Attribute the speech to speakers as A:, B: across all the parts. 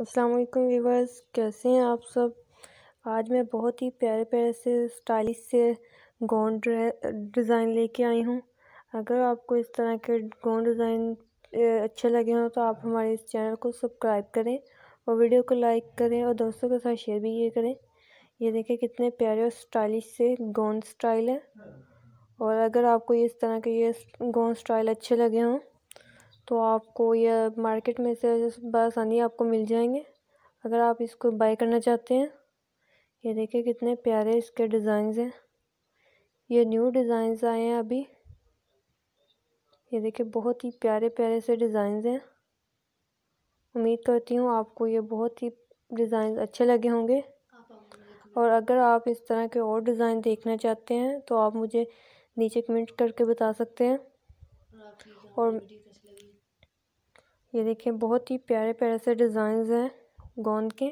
A: अस्सलाम वालेकुम व्यूवर्स कैसे हैं आप सब आज मैं बहुत ही प्यारे प्यारे से स्टाइलिश से गोंड डिज़ाइन लेके आई हूँ अगर आपको इस तरह के गोंड डिज़ाइन अच्छे लगे हों तो आप हमारे इस चैनल को सब्सक्राइब करें और वीडियो को लाइक करें और दोस्तों के साथ शेयर भी ये करें ये देखें कितने प्यारे और स्टाइलिश से गोंड स्टाइल है और अगर आपको इस तरह के ये गोंड स्टाइल अच्छे लगे हों तो आपको ये मार्केट में से बसानी आपको मिल जाएंगे अगर आप इसको बाय करना चाहते हैं ये देखिए कितने प्यारे इसके डिज़ाइंस हैं ये न्यू डिज़ाइंस आए हैं अभी ये देखिए बहुत ही प्यारे प्यारे से डिज़ाइंस हैं उम्मीद करती हूँ आपको ये बहुत ही डिज़ाइन अच्छे लगे होंगे और अगर आप इस तरह के और डिज़ाइन देखना चाहते हैं तो आप मुझे नीचे कमेंट करके बता सकते हैं और ये देखें बहुत ही प्यारे प्यारे से डिज़ाइंस हैं गोंद के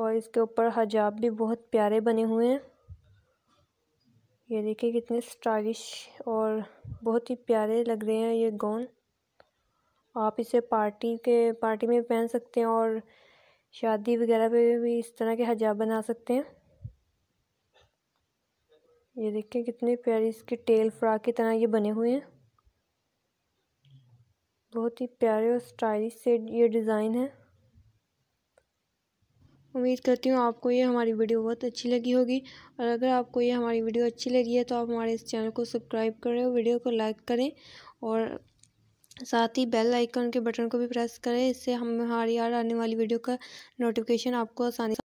A: और इसके ऊपर हजाब भी बहुत प्यारे बने हुए हैं ये देखिए कितने स्टाइलिश और बहुत ही प्यारे लग रहे हैं ये गोंद आप इसे पार्टी के पार्टी में पहन सकते हैं और शादी वगैरह पे भी इस तरह के हजाब बना सकते हैं ये देखिए कितने प्यारे इसके टेल फ्राक की तरह ये बने हुए हैं बहुत ही प्यारे और स्टाइलिश से ये डिज़ाइन है उम्मीद करती हूँ आपको ये हमारी वीडियो बहुत अच्छी लगी होगी और अगर आपको ये हमारी वीडियो अच्छी लगी है तो आप हमारे इस चैनल को सब्सक्राइब करें वीडियो को लाइक करें और साथ ही बेल आइकन के बटन को भी प्रेस करें इससे हम हमारी यार आने वाली वीडियो का नोटिफिकेशन आपको आसानी